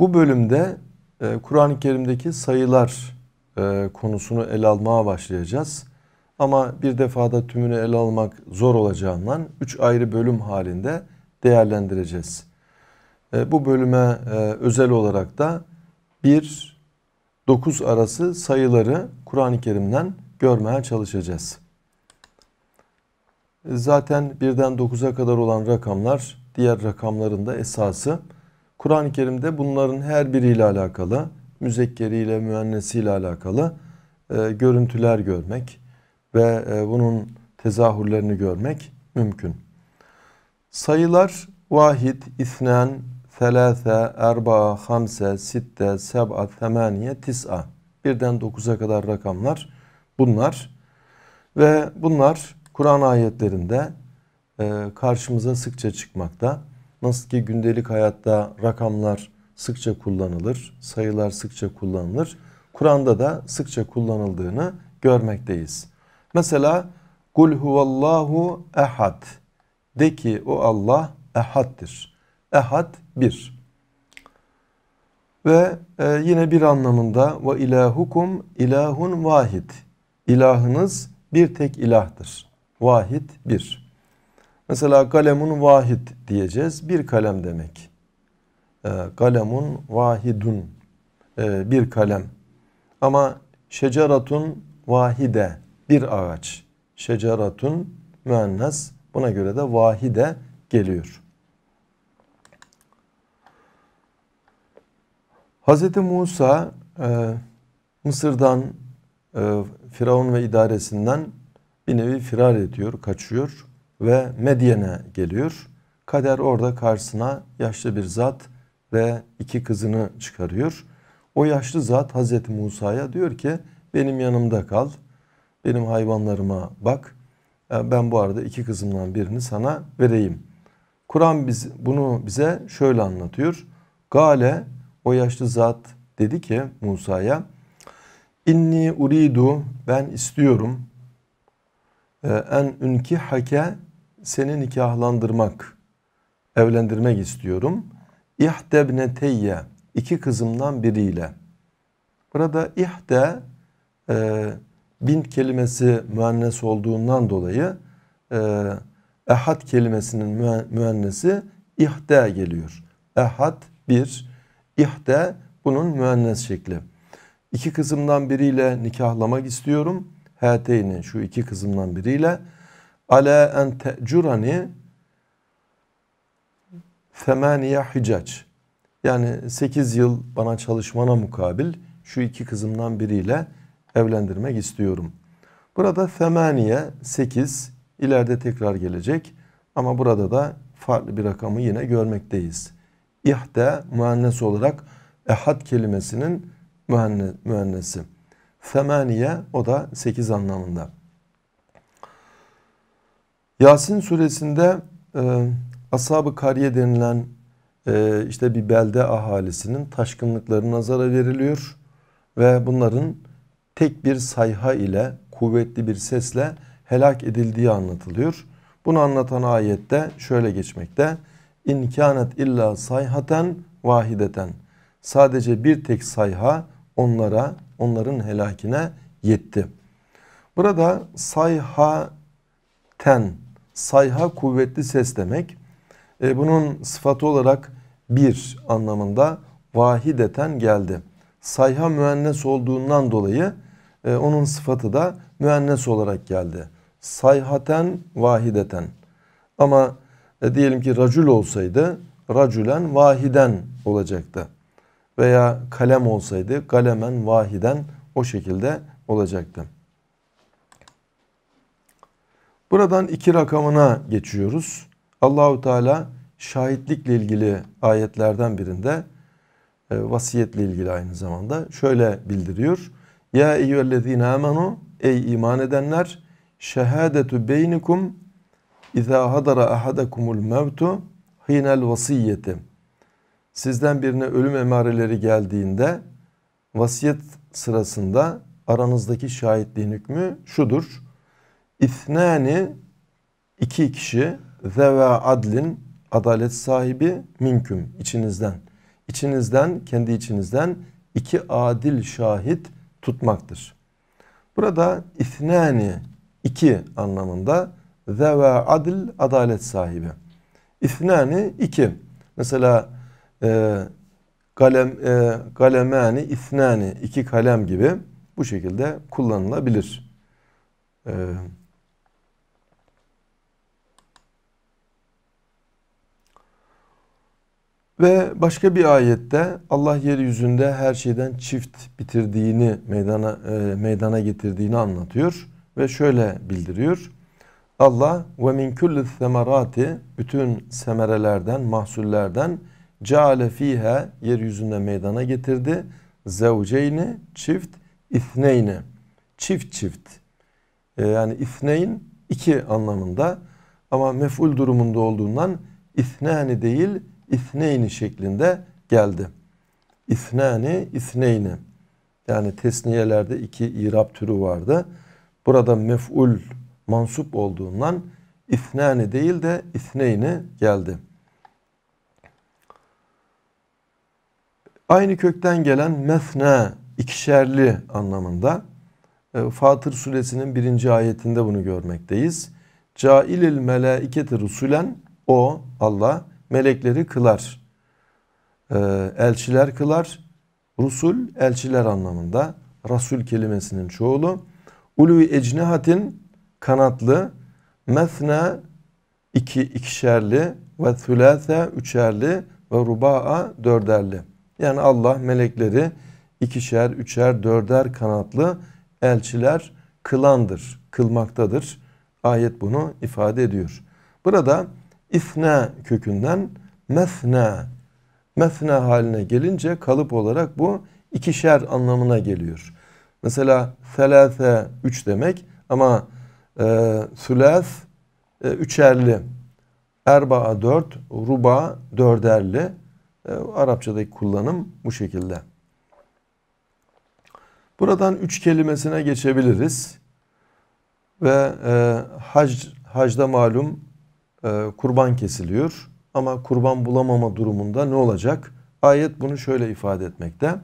Bu bölümde e, Kur'an-ı Kerim'deki sayılar e, konusunu ele almaya başlayacağız. Ama bir defada tümünü ele almak zor olacağından üç ayrı bölüm halinde değerlendireceğiz. E, bu bölüme e, özel olarak da 1-9 arası sayıları Kur'an-ı Kerim'den görmeye çalışacağız. Zaten birden 9'a kadar olan rakamlar diğer rakamların da esası. Kur'an-ı Kerim'de bunların her biriyle alakalı, müzekkeriyle, müennesiyle alakalı e, görüntüler görmek ve e, bunun tezahürlerini görmek mümkün. Sayılar vahid, isnen, thelâthe, erba'a, hamse, sitte, seb'a, temaniye, tis'a. Birden dokuza kadar rakamlar bunlar. Ve bunlar Kur'an ayetlerinde e, karşımıza sıkça çıkmakta. Nasıl ki gündelik hayatta rakamlar sıkça kullanılır, sayılar sıkça kullanılır. Kur'an'da da sıkça kullanıldığını görmekteyiz. Mesela kul huvallahu ehad de ki o Allah ehaddir. Ehad bir. Ve e, yine bir anlamında ve ilahukum ilahun vahid. İlahınız bir tek ilahdır. Vahid bir. Mesela kalemun vahid diyeceğiz. Bir kalem demek. Ee, kalemun vahidun. Ee, bir kalem. Ama şeceratun vahide. Bir ağaç. Şeceratun müennes. Buna göre de vahide geliyor. Hz. Musa e, Mısır'dan e, Firavun ve idaresinden bir nevi firar ediyor, kaçıyor ve Medyen'e geliyor. Kader orada karşısına yaşlı bir zat ve iki kızını çıkarıyor. O yaşlı zat Hazreti Musa'ya diyor ki benim yanımda kal, benim hayvanlarıma bak. E, ben bu arada iki kızımdan birini sana vereyim. Kur'an biz, bunu bize şöyle anlatıyor. Gale o yaşlı zat dedi ki Musa'ya İnni uridu ben istiyorum e, en ünki hake seni nikahlandırmak, evlendirmek istiyorum. İhtebneteyye iki kızımdan biriyle. Burada ihde e, bint kelimesi müennes olduğundan dolayı e, ehad kelimesinin müennesi ihde geliyor. Ehad bir, ihde bunun müennes şekli. İki kızımdan biriyle nikahlamak istiyorum. Hateyni şu iki kızımdan biriyle ala en te'curani femaniye hicac. Yani 8 yıl bana çalışmana mukabil şu iki kızımdan biriyle evlendirmek istiyorum. Burada femaniye 8 ileride tekrar gelecek ama burada da farklı bir rakamı yine görmekteyiz. İhde mühennes olarak ehad kelimesinin mühennesi. Femaniye o da 8 anlamında. Yasin suresinde e, Ashab-ı Kariye denilen e, işte bir belde ahalisinin taşkınlıkları nazara veriliyor. Ve bunların tek bir sayha ile kuvvetli bir sesle helak edildiği anlatılıyor. Bunu anlatan ayette şöyle geçmekte. İnkânet illa sayhaten vahideten. Sadece bir tek sayha onlara, onların helakine yetti. Burada sayhaten sayha kuvvetli ses demek. E, bunun sıfatı olarak bir anlamında vahideten geldi. Sayha müennes olduğundan dolayı e, onun sıfatı da müennes olarak geldi. Sayhaten vahideten. Ama e, diyelim ki racul olsaydı racülen vahiden olacaktı. Veya kalem olsaydı kalemen vahiden o şekilde olacaktı. Buradan iki rakamına geçiyoruz. Allahu Teala şahitlikle ilgili ayetlerden birinde e, vasiyetle ilgili aynı zamanda şöyle bildiriyor. Ya eyyühellezine amenu ey iman edenler şehadetu beynikum izâ hadara ahadakumul mevtu hinel vasiyeti. Sizden birine ölüm emareleri geldiğinde vasiyet sırasında aranızdaki şahitliğin hükmü şudur. İthnâni iki kişi zeve adlin adalet sahibi minküm içinizden. İçinizden kendi içinizden iki adil şahit tutmaktır. Burada ithnâni iki anlamında zeve adil adalet sahibi. İthnâni iki. Mesela e, kalem, e, kalemani ithnâni iki kalem gibi bu şekilde kullanılabilir. Evet. Ve başka bir ayette Allah yeryüzünde her şeyden çift bitirdiğini meydana e, meydana getirdiğini anlatıyor ve şöyle bildiriyor. Allah ve min kulli semerati bütün semerelerden, mahsullerden ceale fiha yeryüzünde meydana getirdi zevceyni çift ifneyni çift çift e, yani ifneyn iki anlamında ama mef'ul durumunda olduğundan ifnani değil İthneyni şeklinde geldi. İthnani, isneyni. Yani tesniyelerde iki irab türü vardı. Burada mef'ul mansup olduğundan ithnani değil de ithneyni geldi. Aynı kökten gelen Mefne ikişerli anlamında e, Fatır suresinin birinci ayetinde bunu görmekteyiz. Cailil melaiketi rusulen o Allah melekleri kılar. Ee, elçiler kılar. Rusul elçiler anlamında. Rasul kelimesinin çoğulu. Ulvi ecnihatin kanatlı. Methne iki ikişerli ve thülâthe üçerli ve ruba'a dörderli. Yani Allah melekleri ikişer, üçer, dörder kanatlı elçiler kılandır, kılmaktadır. Ayet bunu ifade ediyor. Burada ifne kökünden mefne mefne haline gelince kalıp olarak bu ikişer anlamına geliyor. Mesela selase üç demek ama e, sülas e, üçerli, erbaa dört, ruba dörderli. E, Arapçadaki kullanım bu şekilde. Buradan üç kelimesine geçebiliriz. Ve e, hac, hacda malum ee, kurban kesiliyor. Ama kurban bulamama durumunda ne olacak? Ayet bunu şöyle ifade etmekte.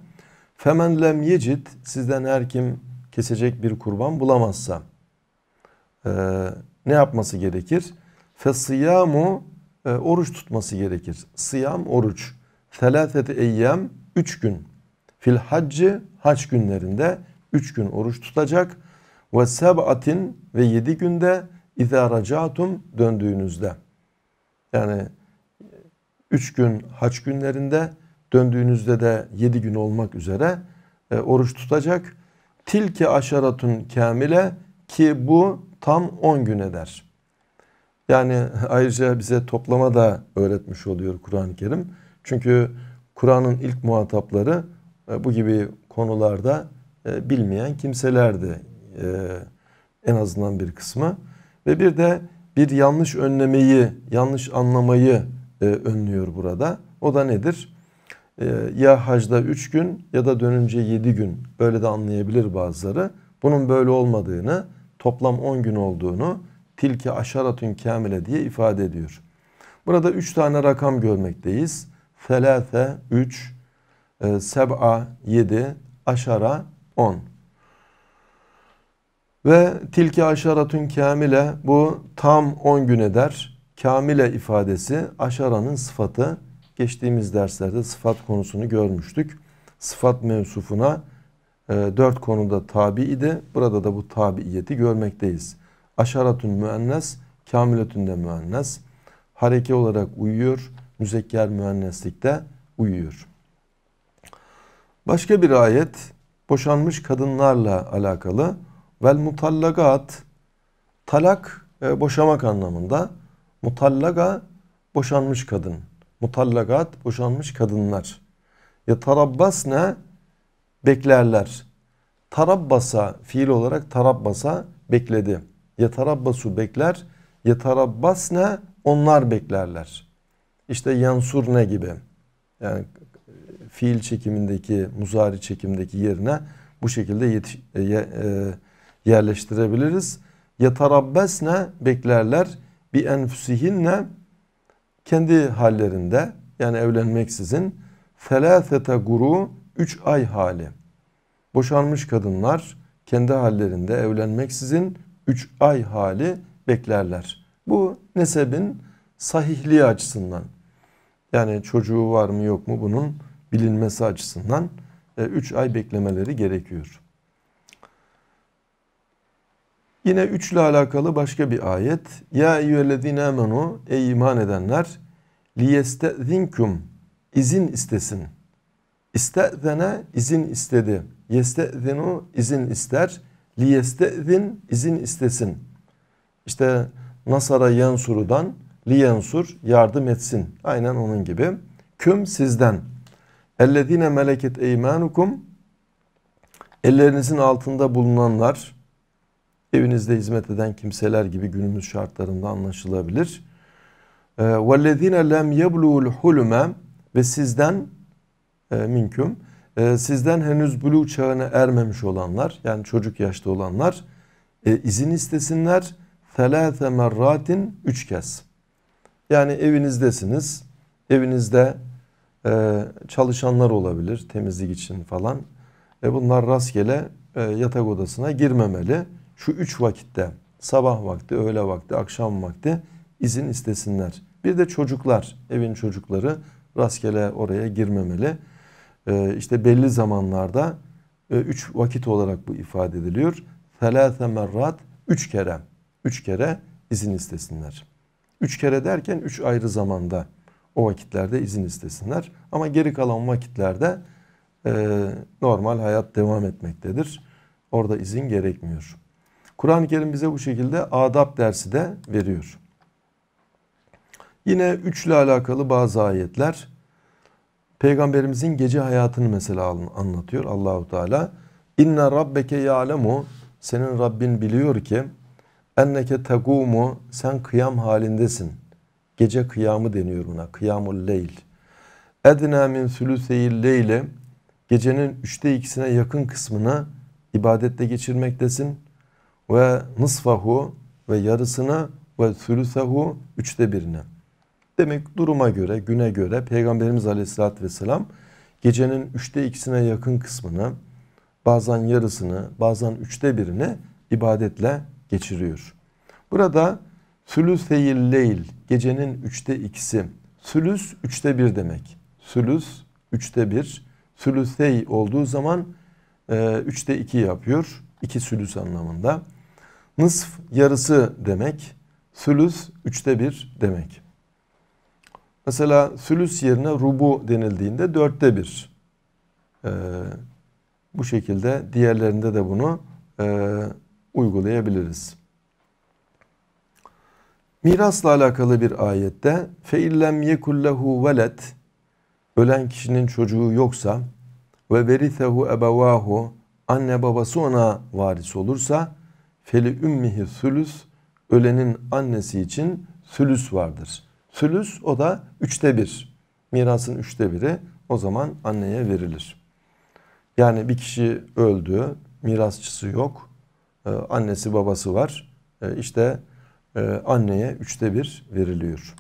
Femen lem yecid sizden her kim kesecek bir kurban bulamazsa ee, ne yapması gerekir? Fesiyamu e, oruç tutması gerekir. Sıyam oruç. Selasete eyyem 3 gün. Fil haccı haç günlerinde 3 gün oruç tutacak. Ve seb'atin ve 7 günde اِذَا رَجَعْتُمْ döndüğünüzde. Yani üç gün haç günlerinde döndüğünüzde de yedi gün olmak üzere e, oruç tutacak. Tilki aşaratun kamile ki bu tam on gün eder. Yani ayrıca bize toplama da öğretmiş oluyor Kur'an-ı Kerim. Çünkü Kur'an'ın ilk muhatapları e, bu gibi konularda e, bilmeyen kimselerdi. E, en azından bir kısmı. Ve bir de bir yanlış önlemeyi, yanlış anlamayı e, önlüyor burada. O da nedir? E, ya hacda 3 gün ya da dönünce 7 gün. Böyle de anlayabilir bazıları. Bunun böyle olmadığını, toplam 10 gün olduğunu tilke aşaratun kamile diye ifade ediyor. Burada 3 tane rakam görmekteyiz. Felâfe 3, e, seb'a 7, aşara 10. Ve tilki aşaratun kamile bu tam 10 gün eder. Kamile ifadesi aşaranın sıfatı. Geçtiğimiz derslerde sıfat konusunu görmüştük. Sıfat mevsufuna e, 4 konuda tabi idi. Burada da bu tabiiyeti görmekteyiz. Aşaratun müennes, kamiletün de müennes. Hareke olarak uyuyor, müzekker müenneslikte uyuyor. Başka bir ayet boşanmış kadınlarla alakalı. Vel mutallagat talak e, boşamak anlamında. Mutallaga boşanmış kadın. Mutallagat boşanmış kadınlar. Ya tarabbas ne? Beklerler. Tarabbasa fiil olarak tarabbasa bekledi. Ya tarabbasu bekler. Ya tarabbas ne? Onlar beklerler. İşte yansur ne gibi. Yani fiil çekimindeki, muzari çekimdeki yerine bu şekilde yetiş, e, e, yerleştirebiliriz. Yetarabbesne beklerler bi enfusihinne kendi hallerinde yani evlenmeksizin felâfete guru üç ay hali. Boşanmış kadınlar kendi hallerinde evlenmeksizin üç ay hali beklerler. Bu nesebin sahihliği açısından yani çocuğu var mı yok mu bunun bilinmesi açısından 3 e, ay beklemeleri gerekiyor. Yine üçle alakalı başka bir ayet. Ya eyyühellezine amenu ey iman edenler liyestezinkum izin istesin. İstezene izin istedi. Yestezinu izin ister. Liyestezin izin istesin. İşte Nasara Yensur'dan Liyensur yardım etsin. Aynen onun gibi. Küm sizden. Ellezine meleket eymanukum ellerinizin altında bulunanlar evinizde hizmet eden kimseler gibi günümüz şartlarında anlaşılabilir. Ee, وَالَّذ۪ينَ لَمْ يَبْلُوا الْحُلُمَ Ve sizden e, minküm e, sizden henüz bulu çağına ermemiş olanlar yani çocuk yaşta olanlar e, izin istesinler. ثَلَاثَ مَرَّاتٍ Üç kez. Yani evinizdesiniz. Evinizde e, çalışanlar olabilir temizlik için falan. E, bunlar rastgele e, yatak odasına girmemeli şu üç vakitte sabah vakti, öğle vakti, akşam vakti izin istesinler. Bir de çocuklar, evin çocukları rastgele oraya girmemeli. Ee, işte belli zamanlarda e, üç vakit olarak bu ifade ediliyor. Felâfe merrat, üç kere, üç kere izin istesinler. Üç kere derken üç ayrı zamanda o vakitlerde izin istesinler. Ama geri kalan vakitlerde e, normal hayat devam etmektedir. Orada izin gerekmiyor. Kur'an-ı Kerim bize bu şekilde adab dersi de veriyor. Yine üçle alakalı bazı ayetler. Peygamberimizin gece hayatını mesela anlatıyor Allahu Teala. İnne rabbeke ya'lemu senin Rabbin biliyor ki enneke tegumu sen kıyam halindesin. Gece kıyamı deniyor buna. Kıyamul leyl. Edna min sülüseyil leyle gecenin üçte ikisine yakın kısmını ibadette geçirmektesin ve nısfahu ve yarısına ve sülüsehu üçte birine. Demek duruma göre, güne göre Peygamberimiz Aleyhisselatü Vesselam gecenin üçte ikisine yakın kısmını, bazen yarısını, bazen üçte birini ibadetle geçiriyor. Burada sülüseyil leyl, gecenin üçte ikisi. Sülüs üçte bir demek. Sülüs üçte bir. Sülüsey olduğu zaman e, üçte iki yapıyor. iki sülüs anlamında. Nısf yarısı demek. Sülüs üçte bir demek. Mesela sülüs yerine rubu denildiğinde dörtte bir. Ee, bu şekilde diğerlerinde de bunu e, uygulayabiliriz. Mirasla alakalı bir ayette فَاِلَّمْ yekullehu velet, Ölen kişinin çocuğu yoksa ve verithehu ebevahu anne babası ona varis olursa Feli ümmihi sülüs ölenin annesi için sülüs vardır. Sülüs o da üçte bir. Mirasın üçte biri o zaman anneye verilir. Yani bir kişi öldü, mirasçısı yok, e, annesi babası var. Ee, işte e, anneye üçte bir veriliyor.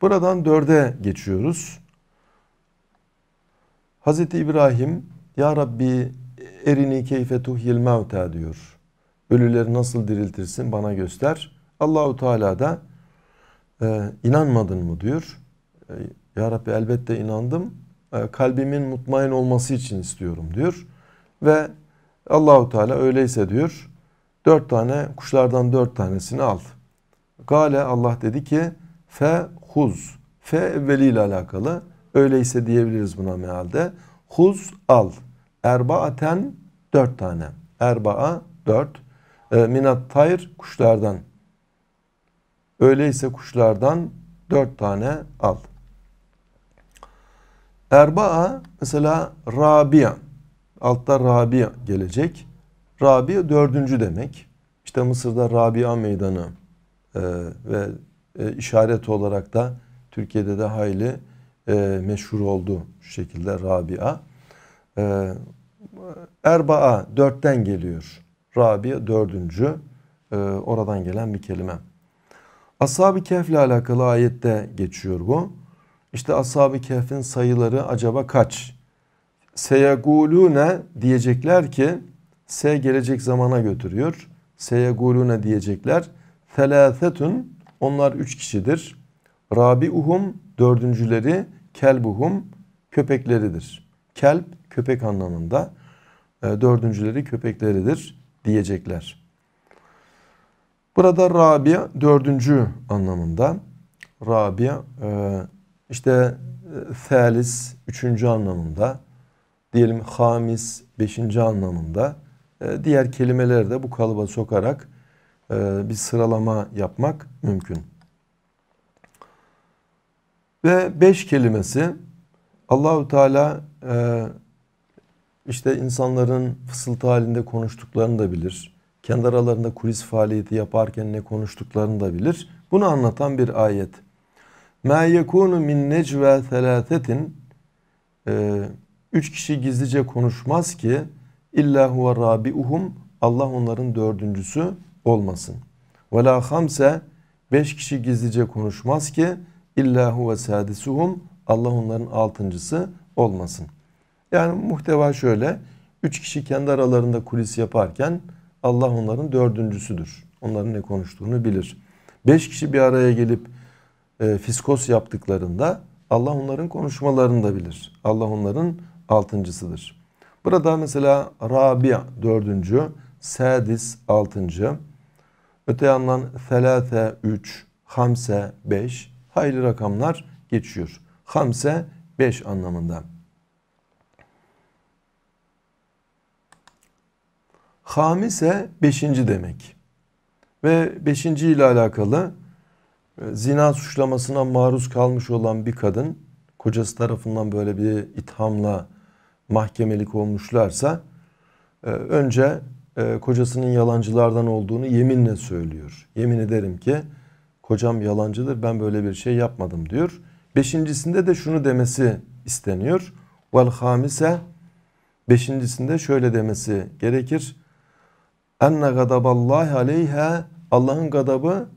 Buradan dörde geçiyoruz. Hazreti İbrahim, Ya Rabbi erini keyfe tuhyil mevta diyor ölüleri nasıl diriltirsin bana göster. Allahu Teala da e, inanmadın mı diyor. E, ya Rabbi elbette inandım. E, kalbimin mutmain olması için istiyorum diyor. Ve Allahu Teala öyleyse diyor. Dört tane kuşlardan dört tanesini al. Gale Allah dedi ki fe huz. Fe evveliyle alakalı. Öyleyse diyebiliriz buna mealde. Huz al. Erbaaten dört tane. Erbaa dört. Ee, minat tayr kuşlardan. Öyleyse kuşlardan dört tane al. Erbaa mesela Rabia. Altta Rabia gelecek. Rabia dördüncü demek. İşte Mısır'da Rabia Meydanı e, ve e, işaret olarak da Türkiye'de de hayli e, meşhur oldu şu şekilde Rabia. E, Erbaa dörtten geliyor. Rabia dördüncü e, oradan gelen bir kelime. Ashab-ı Kehf ile alakalı ayette geçiyor bu. İşte Ashab-ı Kehf'in sayıları acaba kaç? Seyagulune diyecekler ki se gelecek zamana götürüyor. Seyagulune diyecekler. Thelâthetun onlar üç kişidir. Rabiuhum dördüncüleri kelbuhum köpekleridir. Kelp köpek anlamında. E, dördüncüleri köpekleridir diyecekler. Burada Rabia dördüncü anlamında. Rabia e, işte e, Thalis üçüncü anlamında. Diyelim Hamis beşinci anlamında. E, diğer kelimeleri de bu kalıba sokarak bir sıralama yapmak mümkün. Ve beş kelimesi Allahu Teala işte insanların fısıltı halinde konuştuklarını da bilir. Kendi aralarında kulis faaliyeti yaparken ne konuştuklarını da bilir. Bunu anlatan bir ayet. مَا يَكُونُ مِنْ نَجْوَى ثَلَاثَةٍ Üç kişi gizlice konuşmaz ki اِلَّا هُوَ رَابِعُهُمْ Allah onların dördüncüsü olmasın. وَلَا خَمْسَ Beş kişi gizlice konuşmaz ki اِلَّا هُوَ سَادِسُهُمْ Allah onların altıncısı olmasın. Yani muhteva şöyle. Üç kişi kendi aralarında kulis yaparken Allah onların dördüncüsüdür. Onların ne konuştuğunu bilir. Beş kişi bir araya gelip e, fiskos yaptıklarında Allah onların konuşmalarını da bilir. Allah onların altıncısıdır. Burada mesela Rabia dördüncü, Sadis altıncı, öte yandan Felate üç, Hamse beş, Hayırlı rakamlar geçiyor. Hamse beş anlamında. Hamise beşinci demek. Ve beşinci ile alakalı e, zina suçlamasına maruz kalmış olan bir kadın kocası tarafından böyle bir ithamla mahkemelik olmuşlarsa e, önce e, kocasının yalancılardan olduğunu yeminle söylüyor. Yemin ederim ki kocam yalancıdır ben böyle bir şey yapmadım diyor. Beşincisinde de şunu demesi isteniyor. Vel hamise beşincisinde şöyle demesi gerekir enne gadaballahi aleyha Allah'ın gadabı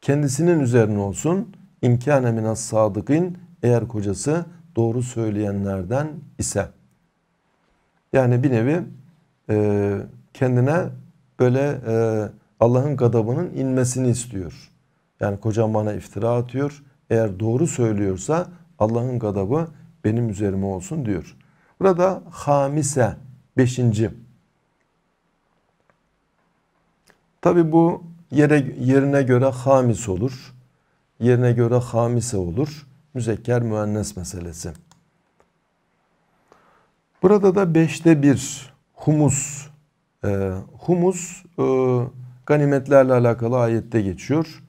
kendisinin üzerine olsun. İmkâne minas sadıkın eğer kocası doğru söyleyenlerden ise. Yani bir nevi e, kendine böyle e, Allah'ın gadabının inmesini istiyor. Yani kocam bana iftira atıyor. Eğer doğru söylüyorsa Allah'ın gadabı benim üzerime olsun diyor. Burada hamise, beşinci Tabi bu yere, yerine göre hamis olur. Yerine göre hamise olur. Müzekker müennes meselesi. Burada da beşte bir humus. E, humus e, ganimetlerle alakalı ayette geçiyor.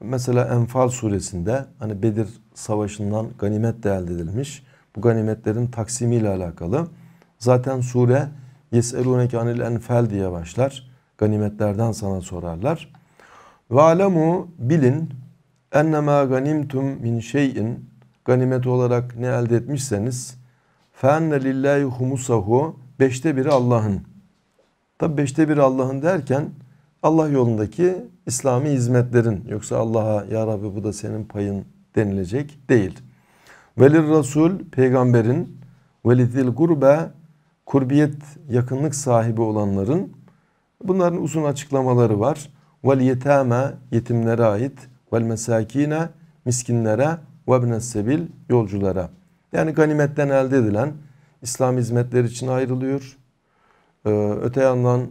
Mesela Enfal suresinde hani Bedir savaşından ganimet de elde edilmiş. Bu ganimetlerin taksimiyle alakalı. Zaten sure Yes'elûneke anil enfel diye başlar. Ganimetlerden sana sorarlar. Ve alemu bilin ennemâ ganimtum min şeyin ganimet olarak ne elde etmişseniz fenne lillahi humusahu beşte biri Allah'ın. Tabi beşte biri Allah'ın derken Allah yolundaki İslami hizmetlerin yoksa Allah'a ya Rabbi bu da senin payın denilecek değil. Velir Rasul peygamberin velidil gurbe kurbiyet yakınlık sahibi olanların Bunların uzun açıklamaları var. Vel yetame yetimlere ait. Vel mesakine miskinlere ve ibnes sebil yolculara. Yani ganimetten elde edilen İslam hizmetleri için ayrılıyor. Ee, öte yandan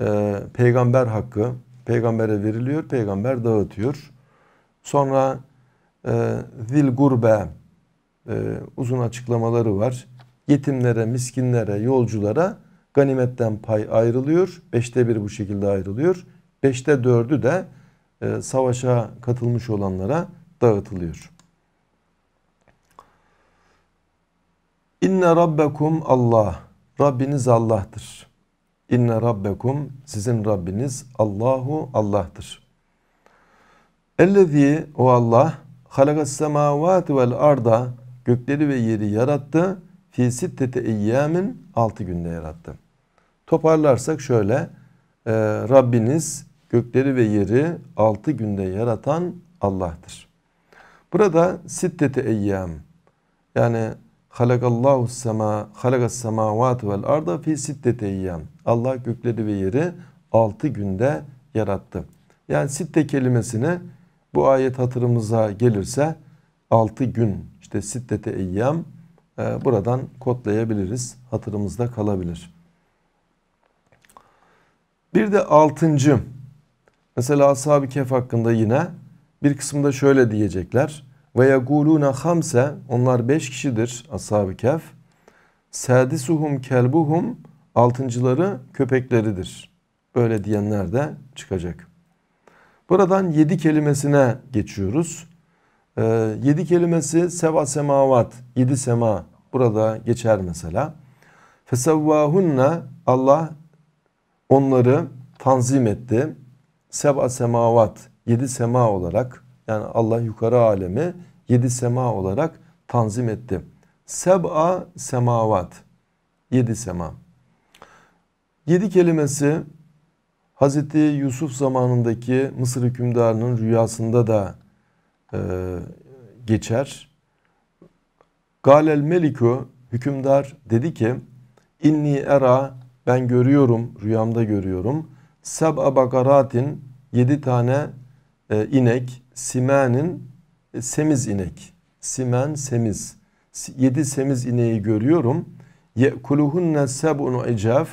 e, peygamber hakkı peygambere veriliyor. Peygamber dağıtıyor. Sonra e, zil gurbe e, uzun açıklamaları var. Yetimlere, miskinlere, yolculara Ganimetten pay ayrılıyor. Beşte bir bu şekilde ayrılıyor. Beşte dördü de e, savaşa katılmış olanlara dağıtılıyor. İnne rabbekum Allah. Rabbiniz Allah'tır. İnne rabbekum sizin Rabbiniz Allahu Allah'tır. Ellezî o Allah halakas semâvâti vel arda gökleri ve yeri yarattı. Fi sittete eyyamin altı günde yarattı. Toparlarsak şöyle e, Rabbiniz gökleri ve yeri altı günde yaratan Allah'tır. Burada siddeti eyyam yani halakallahu sema halakas semavat vel arda fi siddeti eyyam. Allah gökleri ve yeri altı günde yarattı. Yani sitte kelimesini bu ayet hatırımıza gelirse altı gün işte siddete eyyam e, buradan kodlayabiliriz. Hatırımızda kalabilir. Bir de altıncı. Mesela Ashab-ı Kehf hakkında yine bir kısımda şöyle diyecekler. Ve yegulûne hamse. Onlar beş kişidir Ashab-ı Kehf. Sadisuhum kelbuhum. Altıncıları köpekleridir. Böyle diyenler de çıkacak. Buradan yedi kelimesine geçiyoruz. Ee, yedi kelimesi seva semavat, yedi sema burada geçer mesela. Fesevvahunna Allah onları tanzim etti. Seba semavat, yedi sema olarak yani Allah yukarı alemi yedi sema olarak tanzim etti. Seb'a semavat, yedi sema. Yedi kelimesi Hazreti Yusuf zamanındaki Mısır hükümdarının rüyasında da e, geçer. Galel Meliku hükümdar dedi ki inni era ben görüyorum, rüyamda görüyorum. Seb'a bakaratin, yedi tane e, inek, simenin, e, semiz inek. Simen, semiz. Yedi semiz ineği görüyorum. Ye'kuluhunne seb'un icaf,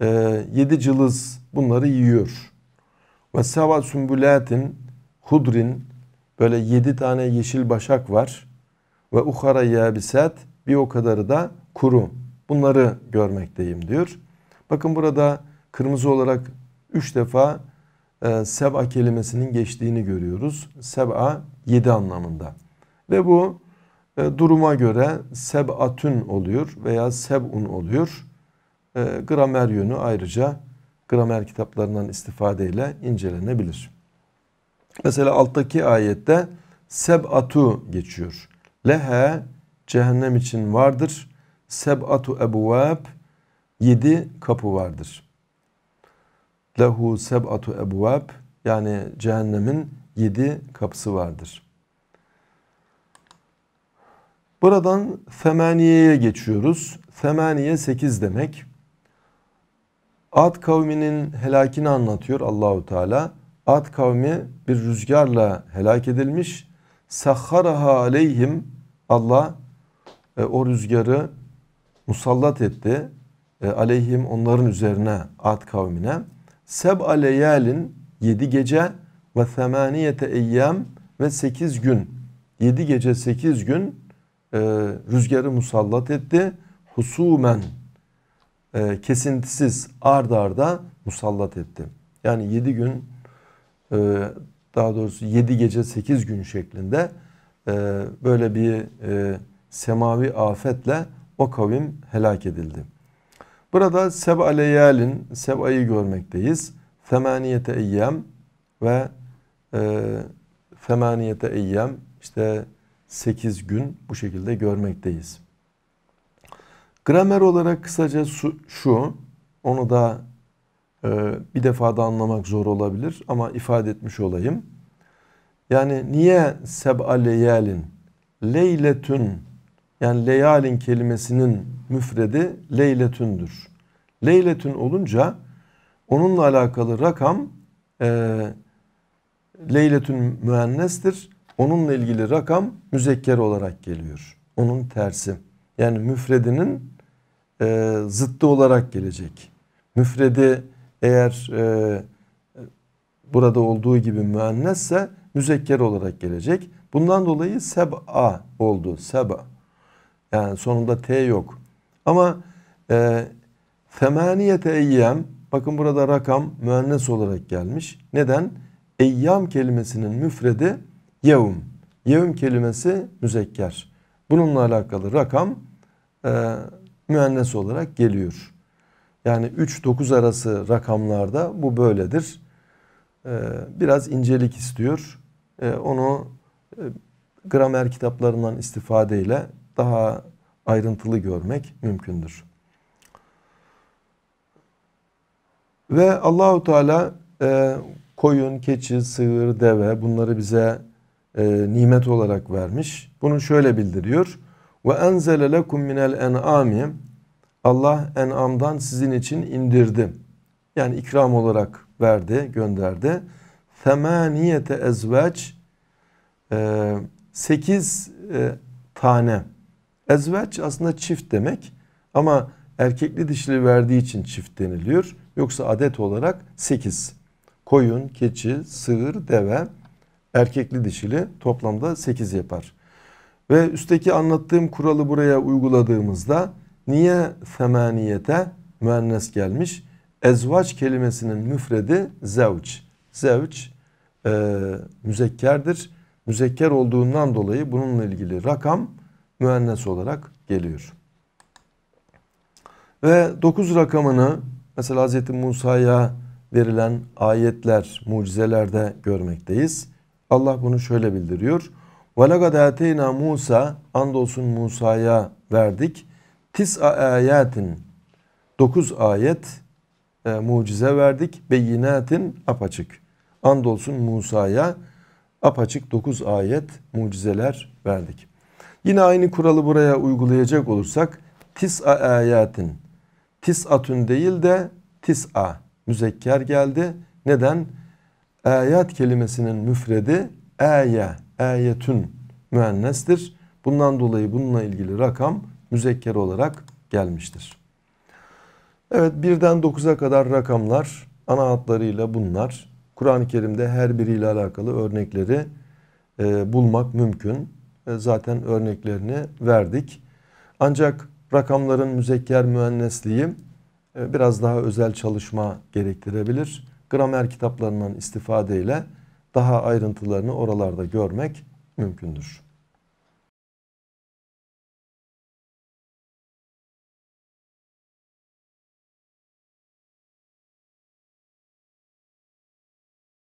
e, yedi cılız bunları yiyor. Ve seva sümbülatin, hudrin, böyle yedi tane yeşil başak var. Ve uhara yabisat, bir o kadarı da kuru. Bunları görmekteyim diyor. Bakın burada kırmızı olarak 3 defa e, seb'a kelimesinin geçtiğini görüyoruz. Seb'a 7 anlamında. Ve bu e, duruma göre seb'atün oluyor veya seb'un oluyor. E, gramer yönü ayrıca gramer kitaplarından istifadeyle incelenebilir. Mesela alttaki ayette seb'atu geçiyor. Lehe cehennem için vardır seb'atu ebvab yedi kapı vardır. Lehu seb'atu ebvab yani cehennemin yedi kapısı vardır. Buradan Femaniye'ye geçiyoruz. Femaniye sekiz demek. Ad kavminin helakini anlatıyor Allahu Teala. Ad kavmi bir rüzgarla helak edilmiş. Sahharaha aleyhim Allah e, o rüzgarı musallat etti. E, aleyhim onların üzerine ad kavmine. Seb aleyalin yedi gece ve semaniyete eyyem ve sekiz gün. Yedi gece sekiz gün e, rüzgarı musallat etti. Husumen e, kesintisiz ard arda musallat etti. Yani yedi gün e, daha doğrusu yedi gece sekiz gün şeklinde e, böyle bir e, semavi afetle o kavim helak edildi. Burada seb'a leyalin, seb'ayı görmekteyiz. Femaniyete eyyem ve e, femaniyete eyyem işte 8 gün bu şekilde görmekteyiz. Gramer olarak kısaca su, şu, onu da e, bir defada anlamak zor olabilir ama ifade etmiş olayım. Yani niye seb'a leyalin, leyletün yani leyalin kelimesinin müfredi leyletündür. Leyletün olunca onunla alakalı rakam e, leyletün müennestir. Onunla ilgili rakam müzekker olarak geliyor. Onun tersi. Yani müfredinin e, zıttı olarak gelecek. Müfredi eğer e, burada olduğu gibi mühennesse müzekker olarak gelecek. Bundan dolayı seb'a oldu. Seb'a. Yani sonunda T yok. Ama e, femaniyete eyyam bakın burada rakam müennes olarak gelmiş. Neden? Eyyam kelimesinin müfredi yevm. Yevm kelimesi müzekker. Bununla alakalı rakam e, müennes olarak geliyor. Yani 3-9 arası rakamlarda bu böyledir. E, biraz incelik istiyor. E, onu e, gramer kitaplarından istifadeyle daha ayrıntılı görmek mümkündür. Ve Allahu Teala e, koyun, keçi, sığır, deve bunları bize e, nimet olarak vermiş. Bunu şöyle bildiriyor. Ve enzele lekum minel en'ami Allah en'amdan sizin için indirdi. Yani ikram olarak verdi, gönderdi. Semaniyete ezveç 8 e, e, tane Ezveç aslında çift demek ama erkekli dişili verdiği için çift deniliyor. Yoksa adet olarak 8. Koyun, keçi, sığır, deve erkekli dişili toplamda 8 yapar. Ve üstteki anlattığım kuralı buraya uyguladığımızda niye femaniyete müennes gelmiş? Ezvaç kelimesinin müfredi zevç. Zevç e, müzekkerdir. Müzekker olduğundan dolayı bununla ilgili rakam müennes olarak geliyor. Ve 9 rakamını mesela Hz. Musa'ya verilen ayetler, mucizelerde görmekteyiz. Allah bunu şöyle bildiriyor. وَلَقَدْ اَتَيْنَا Musa Andolsun Musa'ya verdik. Tis'a ayatin 9 ayet e, mucize verdik. Beyinatin apaçık. Andolsun Musa'ya apaçık 9 ayet mucizeler verdik. Yine aynı kuralı buraya uygulayacak olursak tis'a ayatin tis'atun değil de tis'a müzekker geldi. Neden? Ayat kelimesinin müfredi aye, ayetün müennestir. Bundan dolayı bununla ilgili rakam müzekker olarak gelmiştir. Evet birden dokuza kadar rakamlar ana hatlarıyla bunlar. Kur'an-ı Kerim'de her biriyle alakalı örnekleri e, bulmak mümkün. E, zaten örneklerini verdik. Ancak rakamların müzekker müennesliği e, biraz daha özel çalışma gerektirebilir. Gramer kitaplarından istifadeyle daha ayrıntılarını oralarda görmek mümkündür.